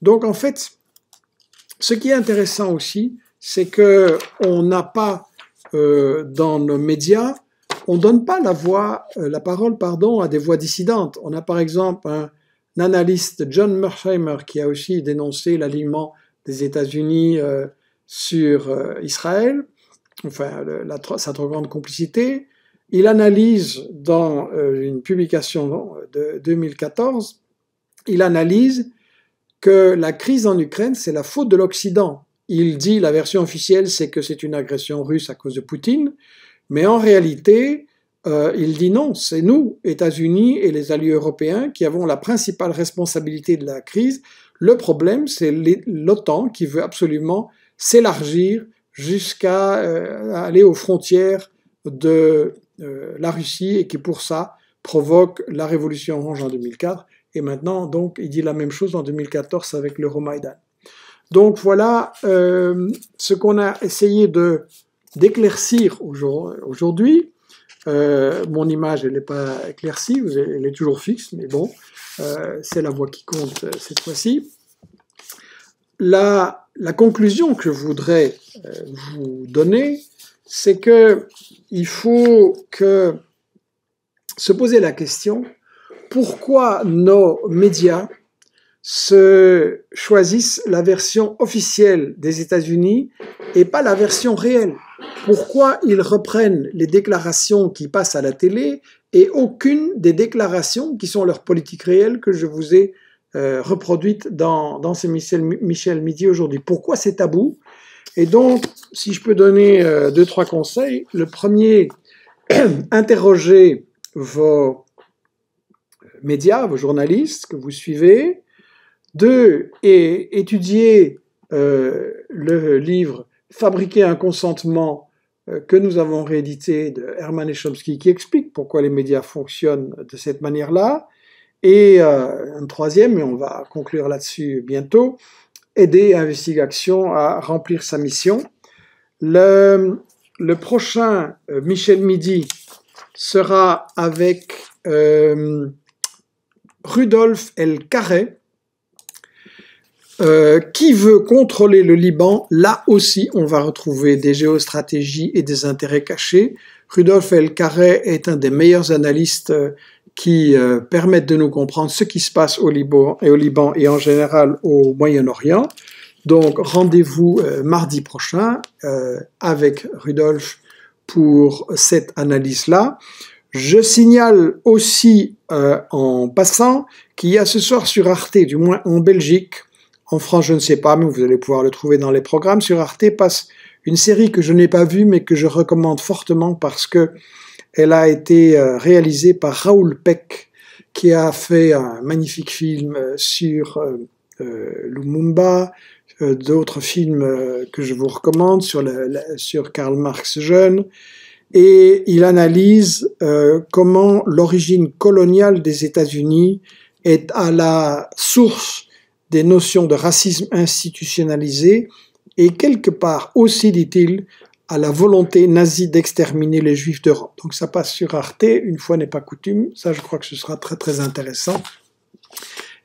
Donc en fait, ce qui est intéressant aussi, c'est que on n'a pas euh, dans nos médias, on ne donne pas la voix, euh, la parole, pardon, à des voix dissidentes. On a par exemple un, analyste John Mersheimer qui a aussi dénoncé l'alignement des États-Unis euh, sur euh, Israël, enfin sa trop grande complicité. Il analyse dans euh, une publication de 2014, il analyse que la crise en Ukraine, c'est la faute de l'Occident. Il dit, la version officielle, c'est que c'est une agression russe à cause de Poutine, mais en réalité, il dit non, c'est nous, États-Unis et les alliés européens, qui avons la principale responsabilité de la crise le problème, c'est l'OTAN qui veut absolument s'élargir jusqu'à euh, aller aux frontières de euh, la Russie et qui pour ça provoque la révolution orange en 2004. Et maintenant, donc, il dit la même chose en 2014 avec l'Euromaïdan. Donc voilà euh, ce qu'on a essayé de d'éclaircir aujourd'hui. mon image, elle n'est pas éclaircie, elle est toujours fixe, mais bon, c'est la voix qui compte cette fois-ci la, conclusion que je voudrais euh, vous donner, c'est que il faut que se poser la question pourquoi nos médias se choisissent la version officielle des États-Unis et pas la version réelle. Pourquoi ils reprennent les déclarations qui passent à la télé et aucune des déclarations qui sont leur politique réelle que je vous ai euh, reproduite dans, ces Michel, Michel Midi aujourd'hui. Pourquoi c'est tabou Et donc, si je peux donner euh, deux, trois conseils, le premier, interrogez vos médias, vos journalistes que vous suivez. Deux, et, étudiez euh, le livre Fabriquer un consentement que nous avons réédité de Herman Chomsky qui explique pourquoi les médias fonctionnent de cette manière-là. Et euh, un troisième, et on va conclure là-dessus bientôt, aider Investigation à remplir sa mission. Le, prochain euh, Michel Midi sera avec euh, Rudolf El Carré, qui veut contrôler le Liban Là aussi, on va retrouver des géostratégies et des intérêts cachés. Rudolf El Carré est un des meilleurs analystes qui euh, permettent de nous comprendre ce qui se passe au Liban et au Liban et en général au Moyen-Orient. Donc rendez-vous euh, mardi prochain euh, avec Rudolf pour cette analyse-là. Je signale aussi en passant qu'il y a ce soir sur Arte, du moins en Belgique, en France je ne sais pas, mais vous allez pouvoir le trouver dans les programmes, sur Arte passe une série que je n'ai pas vue mais que je recommande fortement parce que elle a été euh, réalisée par Raoul Peck, qui a fait un magnifique film euh, sur euh, Lumumba, d'autres films que je vous recommande sur, Karl Marx jeune, et il analyse comment l'origine coloniale des États-Unis est à la source des notions de racisme institutionnalisé et quelque part aussi, dit-il, à la volonté nazie d'exterminer les juifs d'Europe. Donc ça passe sur Arte, une fois n'est pas coutume, ça je crois que ce sera très très intéressant.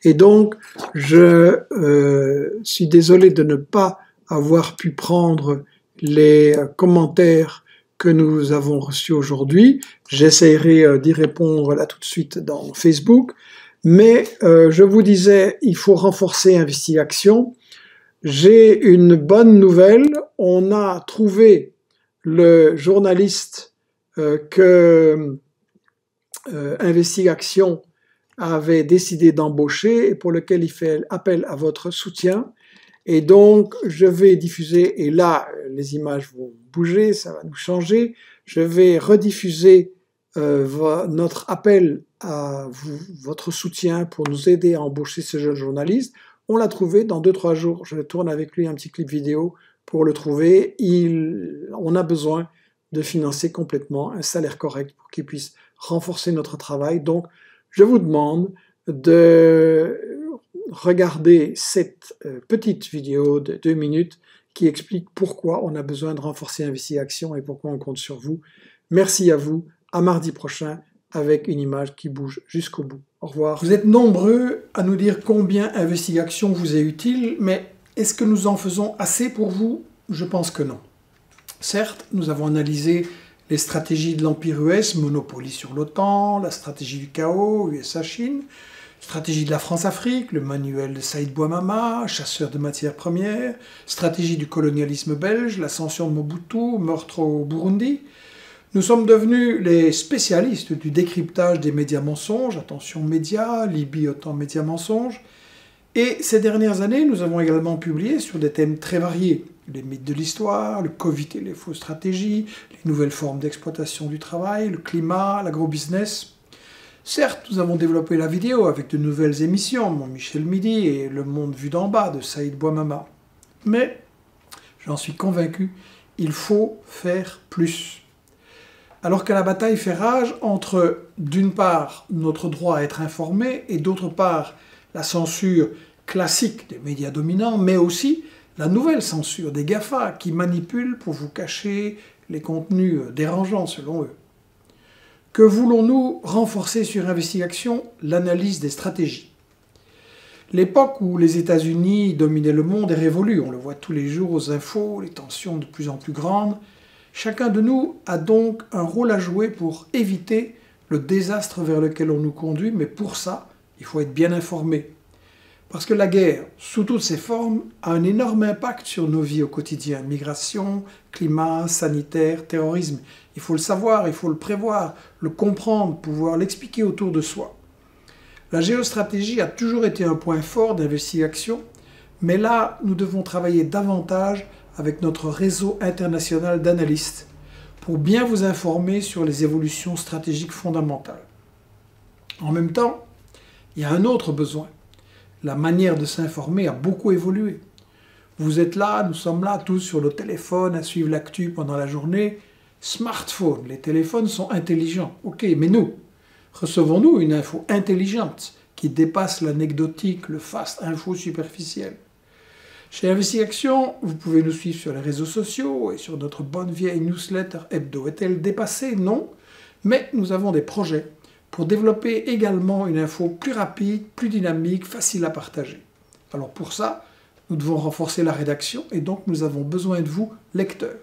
Et donc je euh, suis désolé de ne pas avoir pu prendre les euh, commentaires que nous avons reçus aujourd'hui. J'essaierai euh, d'y répondre là tout de suite dans Facebook. Mais je vous disais, il faut renforcer Investigation. J'ai une bonne nouvelle. On a trouvé le journaliste euh, que euh, Investigation avait décidé d'embaucher et pour lequel il fait appel à votre soutien. Et donc, je vais diffuser, et là, les images vont bouger, ça va nous changer. Je vais rediffuser euh, notre appel à votre soutien pour nous aider à embaucher ce jeune journaliste. On l'a trouvé dans 2-3 jours. Je tourne avec lui un petit clip vidéo pour le trouver. Il, on a besoin de financer complètement un salaire correct pour qu'il puisse renforcer notre travail. Donc, je vous demande de regarder cette euh, petite vidéo de 2 minutes qui explique pourquoi on a besoin de renforcer Investi Action et pourquoi on compte sur vous. Merci à vous. À mardi prochain avec une image qui bouge jusqu'au bout. Au revoir. Vous êtes nombreux à nous dire combien Investigation vous est utile, mais est-ce que nous en faisons assez pour vous Je pense que non. Certes, nous avons analysé les stratégies de l'Empire US, Monopoly sur l'OTAN, la stratégie du chaos, USA-Chine, stratégie de la France-Afrique, le manuel de Saïd Bouamama, chasseur de matières premières, stratégie du colonialisme belge, l'ascension de Mobutu, meurtre au Burundi, nous sommes devenus les spécialistes du décryptage des médias mensonges, attention médias, Libye autant médias mensonges, et ces dernières années, nous avons également publié sur des thèmes très variés, les mythes de l'histoire, le Covid et les fausses stratégies, les nouvelles formes d'exploitation du travail, le climat, l'agrobusiness. business Certes, nous avons développé la vidéo avec de nouvelles émissions, Mon Michel Midi et Le Monde vu d'en bas de Saïd Bouamama. Mais, j'en suis convaincu, il faut faire plus alors que la bataille fait rage entre, d'une part, notre droit à être informé, et d'autre part, la censure classique des médias dominants, mais aussi la nouvelle censure des GAFA qui manipulent pour vous cacher les contenus dérangeants selon eux. Que voulons-nous renforcer sur investigation L'analyse des stratégies. L'époque où les États-Unis dominaient le monde est révolue, on le voit tous les jours aux infos, les tensions de plus en plus grandes, Chacun de nous a donc un rôle à jouer pour éviter le désastre vers lequel on nous conduit, mais pour ça, il faut être bien informé. Parce que la guerre, sous toutes ses formes, a un énorme impact sur nos vies au quotidien. Migration, climat, sanitaire, terrorisme. Il faut le savoir, il faut le prévoir, le comprendre, pouvoir l'expliquer autour de soi. La géostratégie a toujours été un point fort d'investigation, mais là, nous devons travailler davantage avec notre réseau international d'analystes pour bien vous informer sur les évolutions stratégiques fondamentales. En même temps, il y a un autre besoin. La manière de s'informer a beaucoup évolué. Vous êtes là, nous sommes là, tous sur le téléphone, à suivre l'actu pendant la journée. Smartphone, les téléphones sont intelligents. Ok, mais nous, recevons-nous une info intelligente qui dépasse l'anecdotique, le fast info superficiel chez Investi Action, vous pouvez nous suivre sur les réseaux sociaux et sur notre bonne vieille newsletter hebdo. Est-elle dépassée Non, mais nous avons des projets pour développer également une info plus rapide, plus dynamique, facile à partager. Alors pour ça, nous devons renforcer la rédaction et donc nous avons besoin de vous, lecteurs.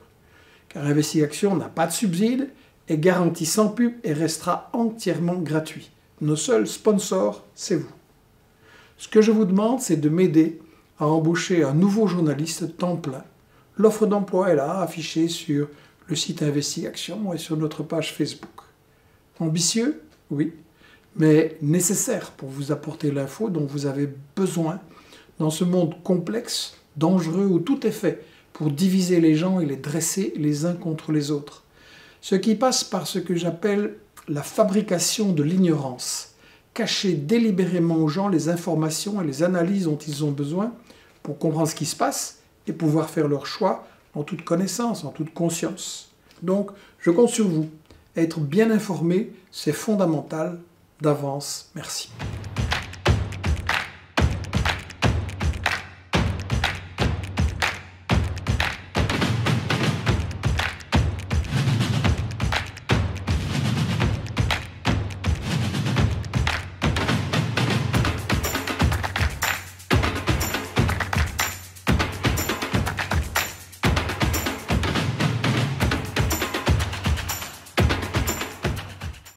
Car Investi Action n'a pas de subsides, est garanti sans pub et restera entièrement gratuit. Nos seuls sponsors, c'est vous. Ce que je vous demande, c'est de m'aider a embauché un nouveau journaliste temps plein. L'offre d'emploi est là, affichée sur le site InvestiAction et sur notre page Facebook. Ambitieux Oui, mais nécessaire pour vous apporter l'info dont vous avez besoin dans ce monde complexe, dangereux, où tout est fait pour diviser les gens et les dresser les uns contre les autres. Ce qui passe par ce que j'appelle la fabrication de l'ignorance, cacher délibérément aux gens les informations et les analyses dont ils ont besoin pour comprendre ce qui se passe et pouvoir faire leur choix en toute connaissance, en toute conscience. Donc, je compte sur vous. Être bien informé, c'est fondamental. D'avance, merci.